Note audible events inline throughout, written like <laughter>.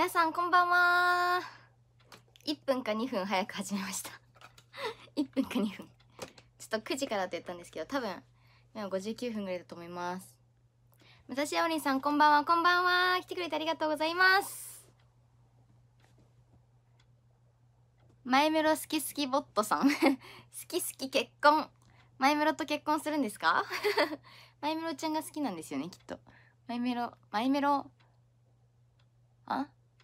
皆さんこんばんは1分か2分早く始めました1 <laughs> 分か2分ちょっと9時からって言ったんですけど多分今59分ぐらいだと思います武蔵あおりんさんこんばんはこんばんは来てくれてありがとうございますマイメロ好き好きボットさん好き好き結婚マイメロと結婚するんですか <laughs> マイメロちゃんが好きなんですよねきっとマイメロマイメロ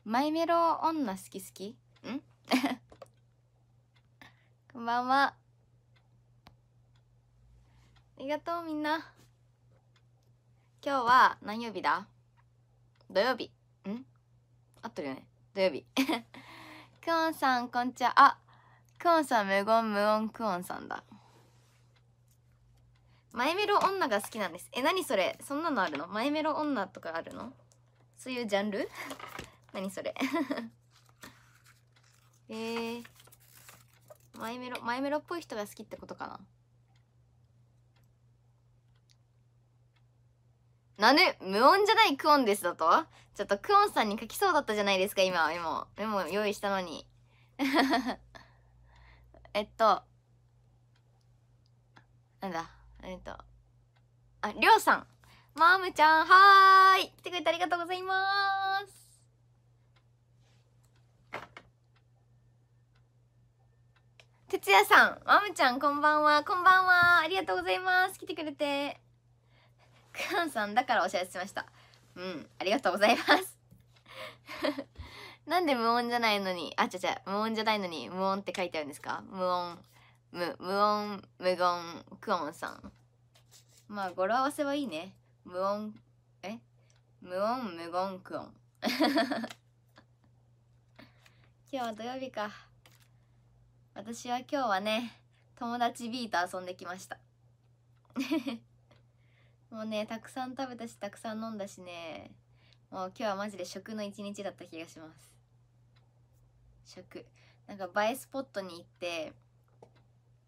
マイメロ女好き好きん <laughs> こんばんは。ありがとうみんな。今日は何曜日だ土曜日。んあってるよね。土曜日。<laughs> クオンさん、こんちは。あ、クオンさん、無言無音クオンさんだ。マイメロ女が好きなんです。え、何それそんなのあるのマイメロ女とかあるのそういうジャンル何それ <laughs> えー、マイメロマイメロっぽい人が好きってことかななんで無音じゃないクオンですだとちょっとクオンさんに書きそうだったじゃないですか今メモメモ用意したのに <laughs> えっとなんだえっとありょうさんマームちゃんはーい来てくれてありがとうございます哲也さん、まむちゃん、こんばんは。こんばんは。ありがとうございます。来てくれて。くんさん、だからお知らせしました。うん、ありがとうございます。なんで無音じゃないのに、あ、ちゃちゃ、無音じゃないのに、無音って書いてあるんですか無音、無、無音、無言、クオンさん。まあ、語呂合わせはいいね。無音、え無音、無言、クオン。<laughs> 今日は土曜日か。私は今日はね友達 B と遊んできました <laughs> もうねたくさん食べたしたくさん飲んだしねもう今日はマジで食の一日だった気がします食なんか映えスポットに行って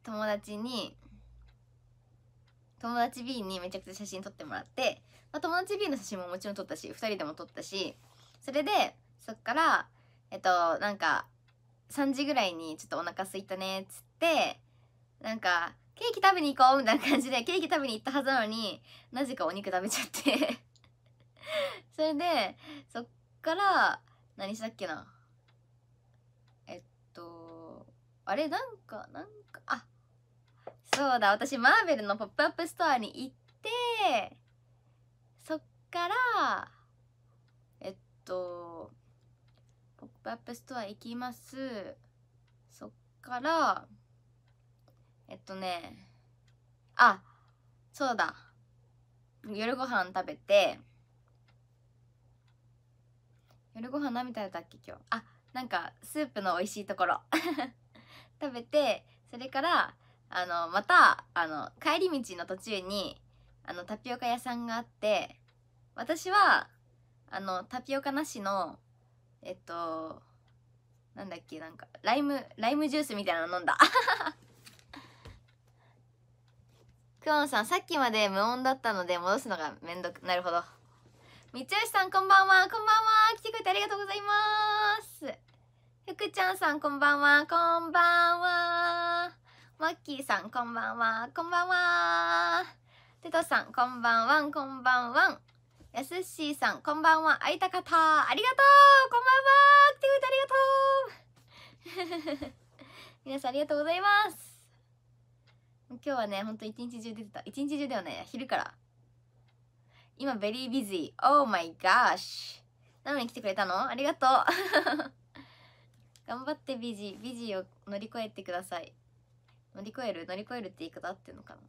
友達に友達 B にめちゃくちゃ写真撮ってもらって、まあ、友達 B の写真ももちろん撮ったし2人でも撮ったしそれでそっからえっとなんか3時ぐらいにちょっとお腹空すいたねっつってなんかケーキ食べに行こうみたいな感じでケーキ食べに行ったはずなのになぜかお肉食べちゃって <laughs> それでそっから何したっけなえっとあれなんかなんかあそうだ私マーベルのポップアップストアに行ってそっからえっとップアップストア行きますそっからえっとねあそうだ夜ご飯食べて夜ご飯何食べたっけ今日あなんかスープの美味しいところ <laughs> 食べてそれからあのまたあの帰り道の途中にあのタピオカ屋さんがあって私はあのタピオカなしのえっとなんだっけなんかライムライムジュースみたいなの飲んだ <laughs> クオンさんさっきまで無音だったので戻すのがめんどくなるほど三吉さんこんばんはこんばんは来てくれてありがとうございます福ちゃんさんこんばんはこんばんはマッキーさんこんばんはこんばんはテトさんこんばんはこんばんはやすしーさん、こんばんは。会いたかった。ありがとうこんばんはアてティブありがとう <laughs> 皆さんありがとうございます今日はね、ほんと一日中出てた。一日中だよね。昼から。今、ベリービジー。Oh my gosh! なのに来てくれたのありがとう <laughs> 頑張ってビジー。ビジーを乗り越えてください。乗り越える乗り越えるって言い方合ってんのかな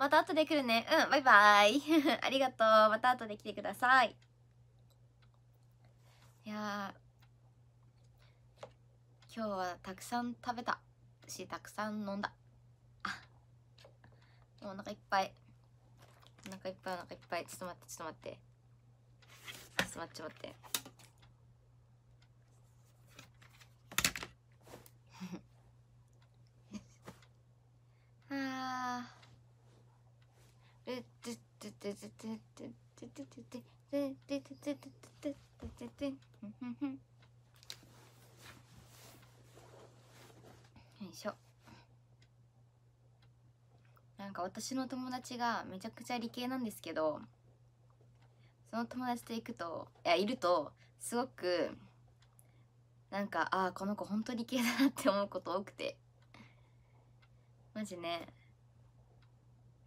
また後で来るね。うん、バイバイ。<laughs> ありがとう。また後で来てください。いや今日はたくさん食べた。し、たくさん飲んだ。あもうお腹いっぱい。お腹いっぱいお腹いっぱい。ちょっと待って、ちょっと待って。ちょっと待って、ちょっと待って。<laughs> ああ。てててててててててててててててててよいしょなんか私の友達がめちゃくちゃ理系なんですけどその友達と行くといやいるとすごくなんかああこの子本当に理系だなって思うこと多くてマジね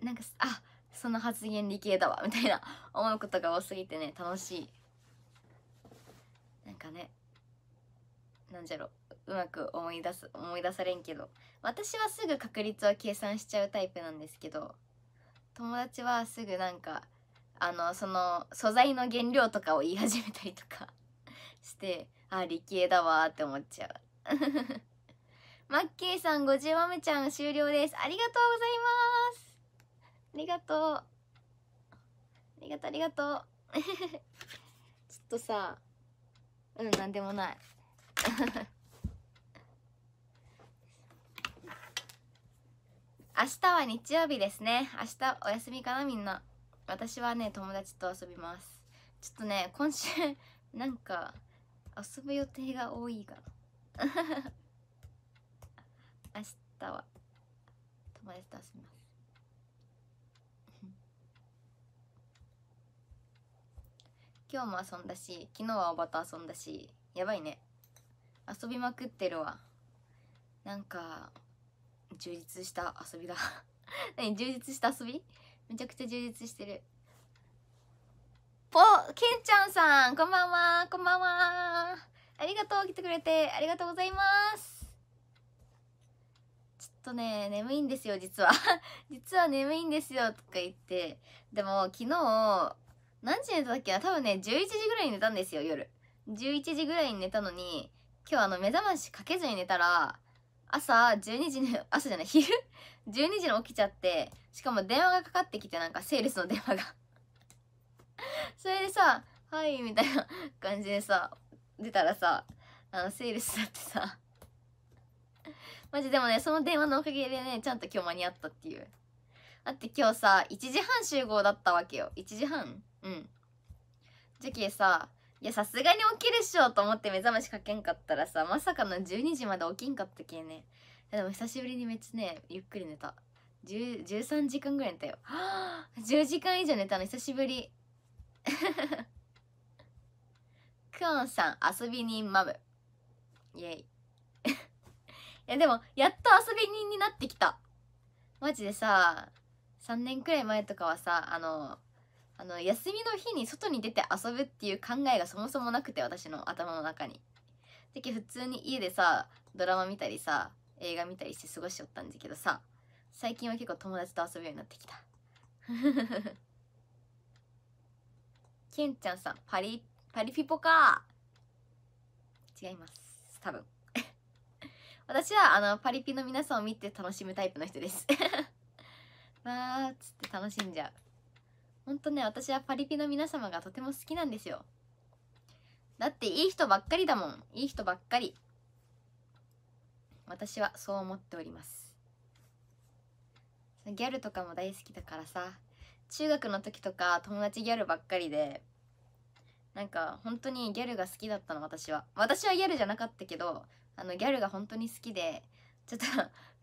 なんかあその発言理系だわ <laughs> みたいな思うことが多すぎてね楽しいなんかねなんじゃろうまく思い出す思い出されんけど私はすぐ確率を計算しちゃうタイプなんですけど友達はすぐなんかあのその素材の原料とかを言い始めたりとか <laughs> してあ理系だわって思っちゃう <laughs> マッキーさん50豆ちゃん終了ですありがとうございますりがとうありがとうありがとうちょっとさうんなんでもない明日は日曜日ですね明日お休みかなみんな私はね友達と遊びますちょっとね今週なんか遊ぶ予定が多いが明日は友達と遊びます今日も遊んだし昨日はおばと遊んだしやばいね遊びまくってるわなんか充実した遊びだ <laughs> 何充実した遊びめちゃくちゃ充実してるぽけんちゃんさんこんばんはこんばんはありがとう来てくれてありがとうございますちょっとね眠いんですよ実は <laughs> 実は眠いんですよとか言ってでも昨日何時寝たっけな多分ね、11時ぐらいに寝たんですよ、夜。11時ぐらいに寝たのに、今日あの、目覚ましかけずに寝たら、朝12時に、<laughs> 朝じゃない、昼 ?12 時に起きちゃって、しかも電話がかかってきて、なんかセールスの電話が <laughs> それでさ、はい、みたいな感じでさ、出たらさ、あの、セールスだってさマジでもね、その電話のおかげでね、ちゃんと今日間に合ったっていう。だって今日さ、1時半集合だったわけよ。1時半うんじゃけさいやさすがに起きるっしょと思って目覚ましかけんかったらさまさかの12時まで起きんかったけねでも久しぶりにめっちゃねゆっくり寝た13時間ぐらい寝たよ10 <gasps> 時間以上寝たの久しぶりクオンさん遊び人マブイエイ <laughs> いやでもやっと遊び人になってきたマジでさ3年くらい前とかはさあのあの休みの日に外に出て遊ぶっていう考えがそもそもなくて私の頭の中に。で普通に家でさドラマ見たりさ映画見たりして過ごしよったんゃけどさ最近は結構友達と遊ぶようになってきたけん <laughs> ちゃんさんパリパリピポか違います多分 <laughs> 私はあのパリピの皆さんを見て楽しむタイプの人です <laughs> わーっつって楽しんじゃうほんとね私はパリピの皆様がとても好きなんですよだっていい人ばっかりだもんいい人ばっかり私はそう思っておりますギャルとかも大好きだからさ中学の時とか友達ギャルばっかりでなんか本当にギャルが好きだったの私は私はギャルじゃなかったけどあのギャルが本当に好きでちょっと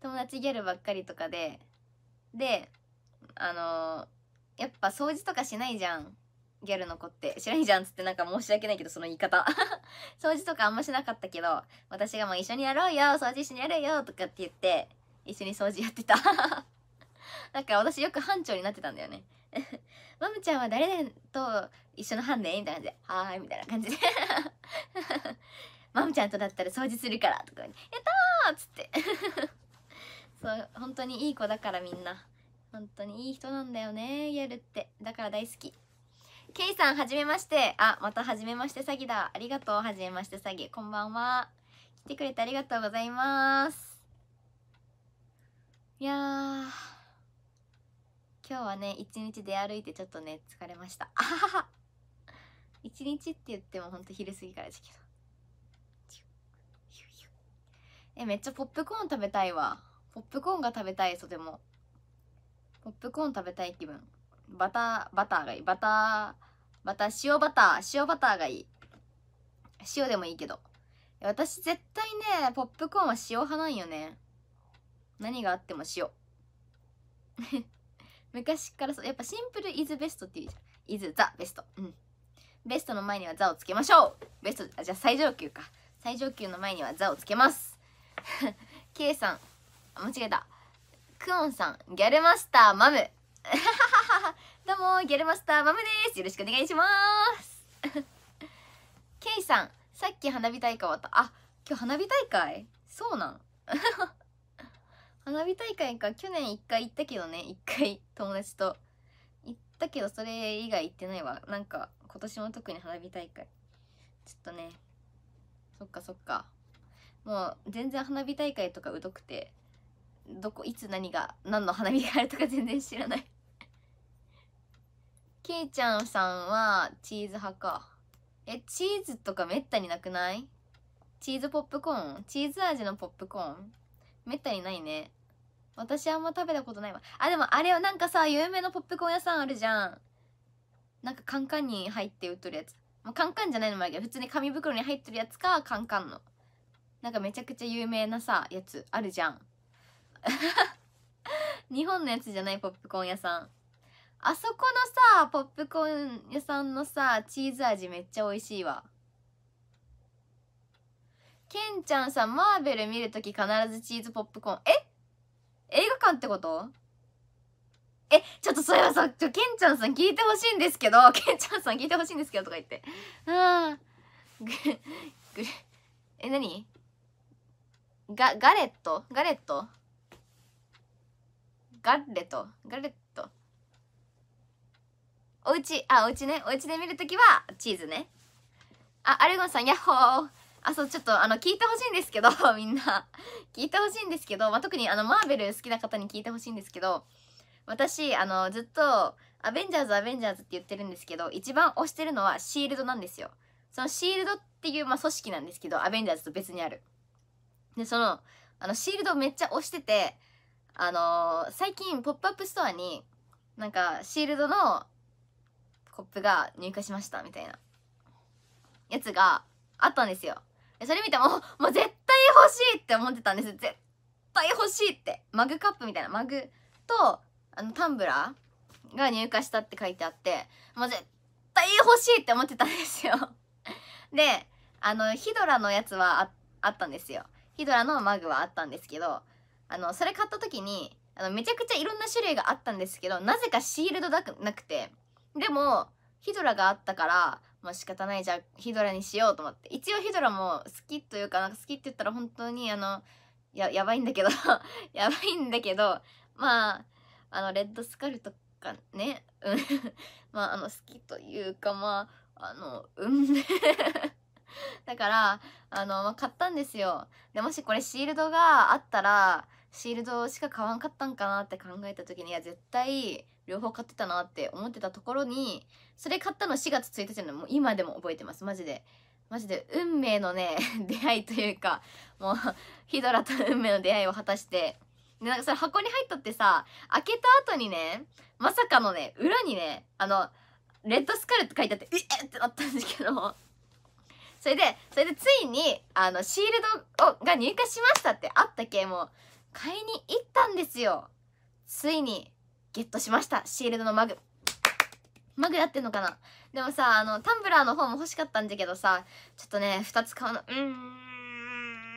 友達ギャルばっかりとかでであのーやっぱ掃除とかしないじゃんギャルの子って知らんじゃんっつってなんか申し訳ないけどその言い方 <laughs> 掃除とかあんましなかったけど私がもう一緒にやろうよ掃除しにやるよとかって言って一緒に掃除やってた <laughs> なんか私よく班長になってたんだよね <laughs> マムちゃんは誰と一緒の班でみたいな感じで「はーい」みたいな感じでマムちゃんとだったら掃除するからとかに「やったー!」っつってそう本当にいい子だからみんな本当にいい人なんだよねギャルってだから大好きケイさんはじめましてあまたはじめまして詐欺だありがとうはじめまして詐欺こんばんは来てくれてありがとうございますいやー今日はね一日出歩いてちょっとね疲れましたあはは一日って言ってもほんと昼過ぎからですけどえめっちゃポップコーン食べたいわポップコーンが食べたいとてもポップコーン食べたい気分バターバターがいいバターバター塩バター塩バターがいい塩でもいいけど私絶対ねポップコーンは塩派なんよね何があっても塩 <laughs> 昔からそうやっぱシンプルイズベストっていうじゃんイズザベストうんベストの前にはザをつけましょうベストあじゃあ最上級か最上級の前にはザをつけます K <laughs> さん間違えたクオンさん、ギャルマスターマム。<laughs> どうも、ギャルマスターマムです。よろしくお願いします。<laughs> ケイさん、さっき花火大会終わった。あ、今日花火大会そうなん <laughs> 花火大会か、去年一回行ったけどね、一回友達と。行ったけど、それ以外行ってないわ。なんか、今年も特に花火大会。ちょっとね、そっかそっか。もう、全然花火大会とか疎くて。どこいつ何が何の花火があるとか全然知らないけい <laughs> ちゃんさんはチーズ派かえチーズとかめったになくないチーズポップコーンチーズ味のポップコーンめったにないね私あんま食べたことないわあでもあれはなんかさ有名なポップコーン屋さんあるじゃんなんかカンカンに入って売っとるやつもうカンカンじゃないのもあるけど普通に紙袋に入ってるやつかカンカンのなんかめちゃくちゃ有名なさやつあるじゃん <laughs> 日本のやつじゃないポップコーン屋さんあそこのさポップコーン屋さんのさチーズ味めっちゃ美味しいわケンちゃんさんマーベル見るとき必ずチーズポップコーンえ映画館ってことえちょっとそれはさちょケンちゃんさん聞いてほしいんですけど <laughs> ケンちゃんさん聞いてほしいんですけどとか言ってうんえ何がガレットガレットガットガレットおうちあおうちねおうちで見るときはチーズねあアルゴンさんヤッホーあそうちょっとあの聞いてほしいんですけど <laughs> みんな聞いてほしいんですけど、まあ、特にあのマーベル好きな方に聞いてほしいんですけど私あのずっと「アベンジャーズアベンジャーズ」って言ってるんですけど一番推してるのはシールドなんですよそのシールドっていう、まあ、組織なんですけどアベンジャーズと別にあるでそのあのシールドめっちゃ推しててあのー、最近ポップアップストアになんかシールドのコップが入荷しましたみたいなやつがあったんですよそれ見ても <laughs> もう絶対欲しいって思ってたんです絶対欲しいってマグカップみたいなマグとあのタンブラーが入荷したって書いてあってもう絶対欲しいって思ってたんですよ <laughs> であのヒドラのやつはあったんですよヒドラのマグはあったんですけどあのそれ買った時にあのめちゃくちゃいろんな種類があったんですけどなぜかシールドなくてでもヒドラがあったからもう仕方ないじゃあヒドラにしようと思って一応ヒドラも好きというかなんか好きって言ったら本当にあのややばいんだけど <laughs> やばいんだけどまああのレッドスカルとかねうん <laughs> まああの好きというかまああのうん <laughs> だからあの、まあ、買ったんですよでもしこれシールドがあったらシールドしか買わんかったんかなって考えた時にいや絶対両方買ってたなって思ってたところにそれ買ったの4月1日のもう今でも覚えてますマジでマジで運命のね <laughs> 出会いというかもうヒドラと運命の出会いを果たしてでなんかそれ箱に入っとってさ開けた後にねまさかのね裏にねあのレッドスカルって書いてあって「うえっ!」ってなったんですけどそれでそれでついにあのシールドをが入荷しましたってあったけもう買いに行ったんですよついにゲットしましたシールドのマグマグやってんのかなでもさあのタンブラーの方も欲しかったんじゃけどさちょっとね2つ買うのうー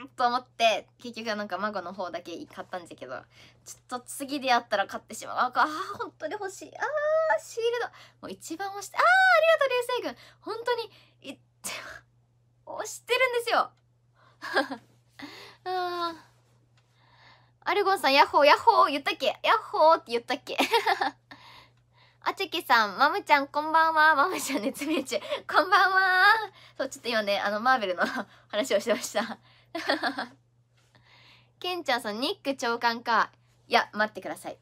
んと思って結局なんかマゴの方だけ買ったんじゃけどちょっと次でやったら買ってしまうああ本当に欲しいあーシールドもう一番押してああありがとう流星群本当にい押してるんですよああ <laughs> アルゴンさん、ヤッホー、ヤッホー、言ったっけヤッホーって言ったっけ <laughs> あちきさん、まむちゃん、こんばんは。まむちゃん、熱命中。こんばんは。そう、ちょっと今ね、あの、マーベルの <laughs> 話をしてました <laughs> ケンちゃんさん、ニック長官か。いや、待ってください。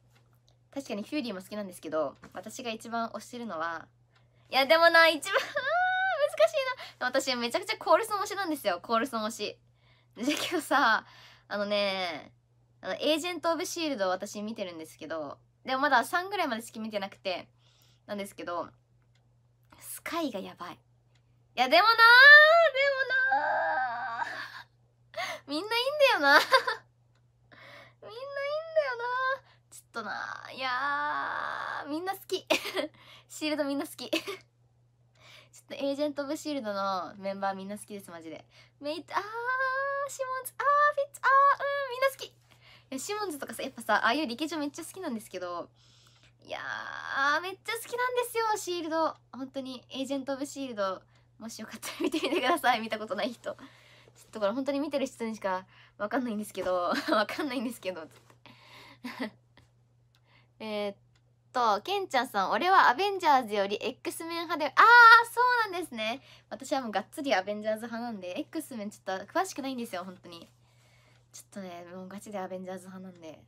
確かにフューリーも好きなんですけど、私が一番推してるのは、いや、でもな、一番難しいな。私、めちゃくちゃコールソン推しなんですよ。コールソン推し。だけどさ、あのね、あのエージェント・オブ・シールドを私見てるんですけどでもまだ3ぐらいまでしか見てなくてなんですけどスカイがやばいいやでもなーでもなー <laughs> みんないいんだよな <laughs> みんないいんだよなちょっとないやみんな好き <laughs> シールドみんな好きちょっとエージェント・オブ・シールドのメンバーみんな好きですマジでメイトあーシモンズあーフィッツあーうんみんな好きシモンズとかさやっぱさああいう力場めっちゃ好きなんですけどいやーめっちゃ好きなんですよシールド本当にエージェント・オブ・シールドもしよかったら見てみてください見たことない人ちょっとこれ本当に見てる人にしかわかんないんですけど <laughs> わかんないんですけど <laughs> えっとケンちゃんさん俺はアベンジャーズより X メン派でああそうなんですね私はもうがっつりアベンジャーズ派なんで X メンちょっと詳しくないんですよ本当にちょっとねもうガチでアベンジャーズ派なんで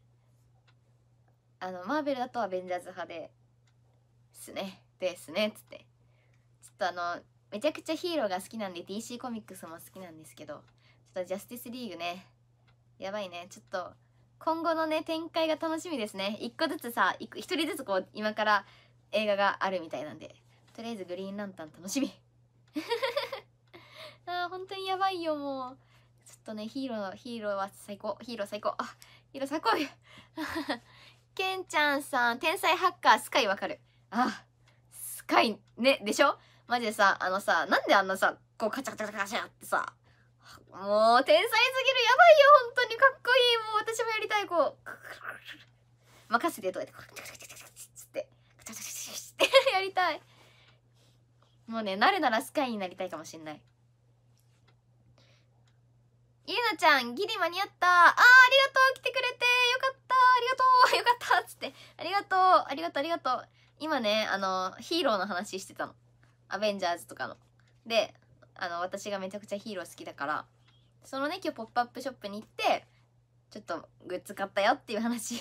あのマーベルだとアベンジャーズ派ですねですねっつってちょっとあのめちゃくちゃヒーローが好きなんで DC コミックスも好きなんですけどちょっとジャスティスリーグねやばいねちょっと今後のね展開が楽しみですね一個ずつさ一人ずつこう今から映画があるみたいなんでとりあえずグリーンランタン楽しみ <laughs> あー本当にやばいよもうちょっとね、ヒーロー、ヒーローは最高。ヒーロー最高。あ、ヒーロー最高。<laughs> ケンちゃんさん、天才ハッカー、スカイわかる。あ、スカイ、ね、でしょマジでさ、あのさ、なんであんなさ、こうカチャカチャカチャってさ、もう天才すぎる、やばいよ、本当にかっこいい。もう私もやりたい、こう。任せて、どうやって、カチャカチャカチャって、カチャカチャカチャってやりたい。もうね、なるならスカイになりたいかもしんない。ゆうなちゃん、ギリ間に合った。ああ、ありがとう。来てくれて。よかった。ありがとう。<laughs> よかった。つって。ありがとう。ありがとう。ありがとう。今ね、あの、ヒーローの話してたの。アベンジャーズとかの。で、あの、私がめちゃくちゃヒーロー好きだから、そのね、今日ポップアップショップに行って、ちょっとグッズ買ったよっていう話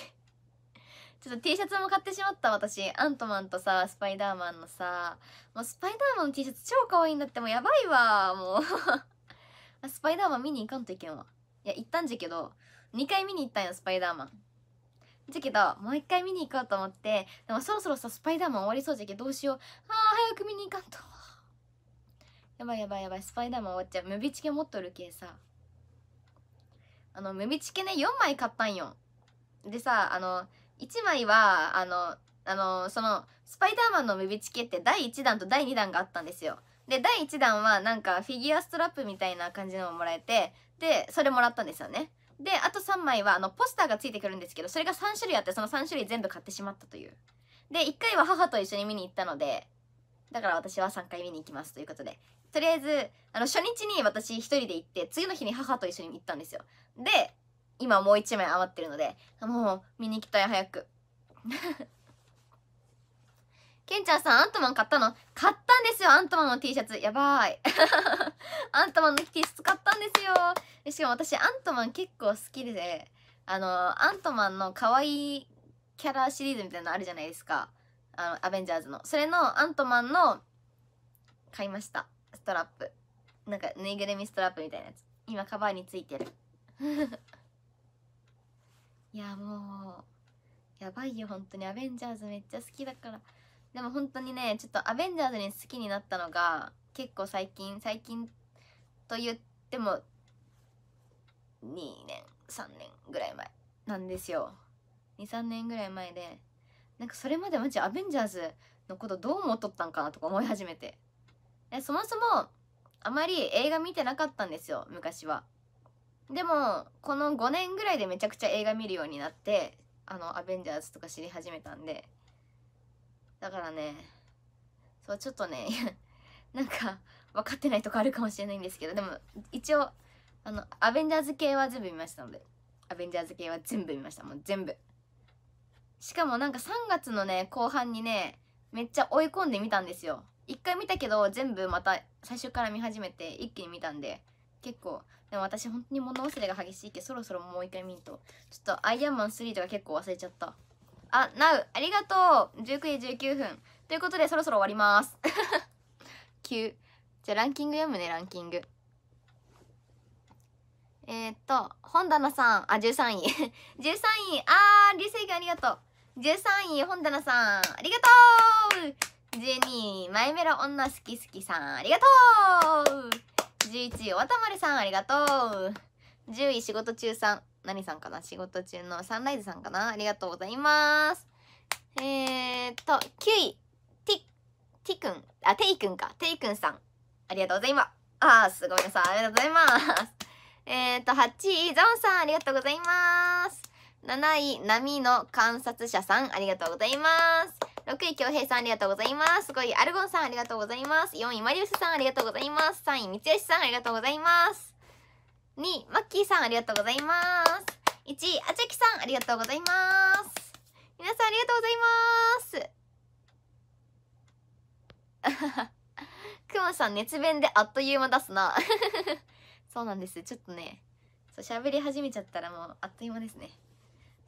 <laughs> ちょっと T シャツも買ってしまった私。アントマンとさ、スパイダーマンのさ、もうスパイダーマンの T シャツ超可愛いんだってもうやばいわ。もう <laughs> スパイダーマン見に行かんといけんわいや行ったんじゃけど2回見に行ったんよスパイダーマンじゃけどもう1回見に行こうと思ってでもそろそろさスパイダーマン終わりそうじゃけどどうしようああ、早く見に行かんとやばいやばいやばいスパイダーマン終わっちゃうムビチケ持っとるけさあのムビチケね4枚買ったんよでさあの1枚はあのあのそのスパイダーマンのムビチケって第1弾と第2弾があったんですよで第1弾はなんかフィギュアストラップみたいな感じのももらえてでそれもらったんですよねであと3枚はあのポスターがついてくるんですけどそれが3種類あってその3種類全部買ってしまったというで1回は母と一緒に見に行ったのでだから私は3回見に行きますということでとりあえずあの初日に私1人で行って次の日に母と一緒に行ったんですよで今もう1枚余ってるのでもう見に行きたい早くケンちゃんさん、アントマン買ったの買ったんですよ、アントマンの T シャツ。やばーい。<laughs> アントマンの T シャツ買ったんですよ。でしかも私、アントマン結構好きで、あの、アントマンの可愛いキャラシリーズみたいなのあるじゃないですか。あの、アベンジャーズの。それのアントマンの、買いました。ストラップ。なんか、ぬいぐるみストラップみたいなやつ。今、カバーについてる。<laughs> いや、もう、やばいよ、本当に。アベンジャーズめっちゃ好きだから。でも本当にねちょっとアベンジャーズに好きになったのが結構最近最近と言っても2年3年ぐらい前なんですよ23年ぐらい前でなんかそれまでマジアベンジャーズのことどう思っとったんかなとか思い始めてえそもそもあまり映画見てなかったんですよ昔はでもこの5年ぐらいでめちゃくちゃ映画見るようになってあのアベンジャーズとか知り始めたんでだからねそうちょっとね <laughs> なんか分かってないとこあるかもしれないんですけどでも一応あのアベンジャーズ系は全部見ましたのでアベンジャーズ系は全部見ましたもう全部しかもなんか3月のね後半にねめっちゃ追い込んでみたんですよ一回見たけど全部また最初から見始めて一気に見たんで結構でも私本当に物忘れが激しいけどそろそろもう一回見るとちょっとアイアンマン3とか結構忘れちゃったあ、なう、ありがとう。19時19分。ということで、そろそろ終わります。9。<laughs> じゃあ、ランキング読むね、ランキング。えー、っと、本棚さん、あ、13位。13 <laughs> 位、あー、流星君ありがとう。13位、本棚さん、ありがとう !12 位、イメロ女好き好きさん、ありがとう !11 位、おわたまるさん、ありがとう !10 位、仕事中さん、何さんかな仕事中のサンライズさんかなありがとうございます。えー、っと、9位、ティ、ティくん、あ、テイくんか。テイくんさん。ありがとうございます。あー、すごいなさん。ありがとうございます。えー、っと、8位、ゾンさん。ありがとうございます。7位、波の観察者さん、ありがとうございます。6位、京平さん、ありがとうございます。5位、アルゴンさん、ありがとうございます。4位、マリウスさん、ありがとうございます。3位、三吉さん、ありがとうございます。2位、マッキーさんありがとうございます。1位、あちェきさんありがとうございます。皆さんありがとうございます。<laughs> くまさん熱弁であっという間出すな。<laughs> そうなんです。ちょっとね、そう喋り始めちゃったらもうあっという間ですね。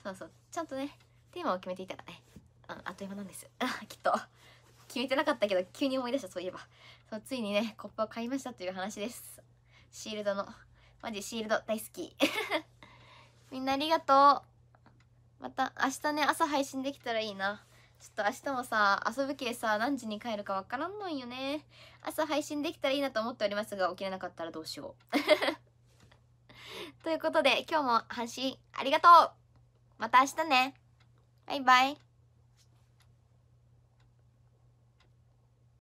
そうそう。ちゃんとね、テーマを決めていたらね、うん、あっという間なんです。<laughs> きっと。決めてなかったけど急に思い出したそういえばそうついにねコップを買いましたという話ですシールドのマジシールド大好き <laughs> みんなありがとうまた明日ね朝配信できたらいいなちょっと明日もさ遊ぶ系さ何時に帰るかわからんのんよね朝配信できたらいいなと思っておりますが起きれなかったらどうしよう <laughs> ということで今日も配信ありがとうまた明日ねバイバイ